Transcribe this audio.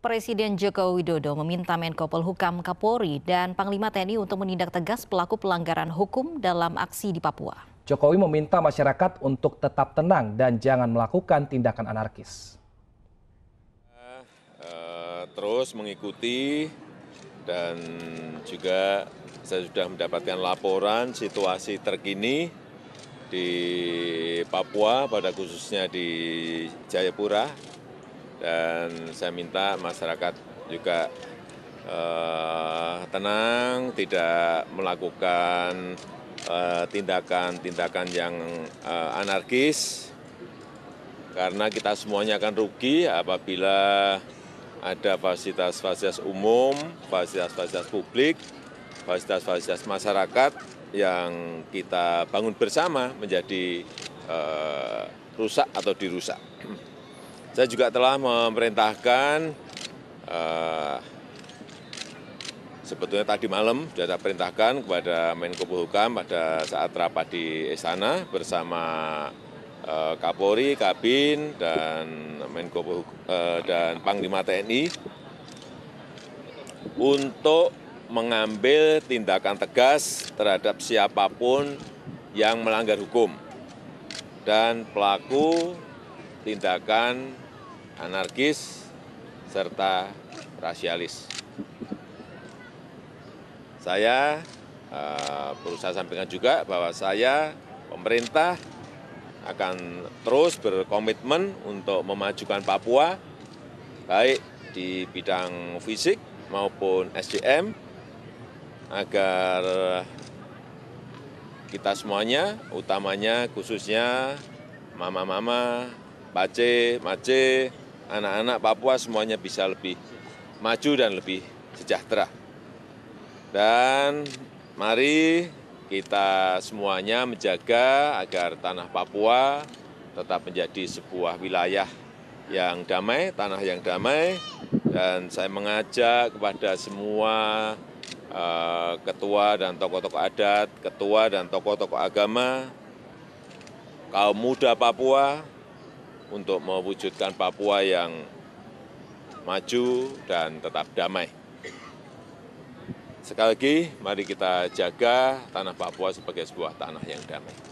Presiden Joko Widodo meminta Menko Polhukam Kapolri dan Panglima TNI untuk menindak tegas pelaku pelanggaran hukum dalam aksi di Papua. Jokowi meminta masyarakat untuk tetap tenang dan jangan melakukan tindakan anarkis. Eh, eh, terus mengikuti dan juga saya sudah mendapatkan laporan situasi terkini di Papua pada khususnya di Jayapura dan saya minta masyarakat juga eh, tenang, tidak melakukan eh, tindakan-tindakan yang eh, anarkis, karena kita semuanya akan rugi apabila ada fasilitas-fasilitas umum, fasilitas-fasilitas publik, fasilitas-fasilitas masyarakat yang kita bangun bersama menjadi uh, rusak atau dirusak saya juga telah memerintahkan eh, sebetulnya tadi malam sudah saya perintahkan kepada Menko Polhukam pada saat rapat di Istana bersama eh, Kapolri, Kabin, dan Menko uh, dan Panglima TNI untuk mengambil tindakan tegas terhadap siapapun yang melanggar hukum dan pelaku tindakan anarkis, serta rasialis. Saya eh, berusaha sampaikan juga bahwa saya, pemerintah, akan terus berkomitmen untuk memajukan Papua, baik di bidang fisik maupun SDM, agar kita semuanya, utamanya khususnya mama-mama, pace, mace, anak-anak Papua semuanya bisa lebih maju dan lebih sejahtera. Dan mari kita semuanya menjaga agar tanah Papua tetap menjadi sebuah wilayah yang damai, tanah yang damai, dan saya mengajak kepada semua eh, ketua dan tokoh-tokoh adat, ketua dan tokoh-tokoh agama, kaum muda Papua, untuk mewujudkan papua yang maju dan tetap damai. Sekali lagi, mari kita jaga tanah Papua sebagai sebuah tanah yang damai.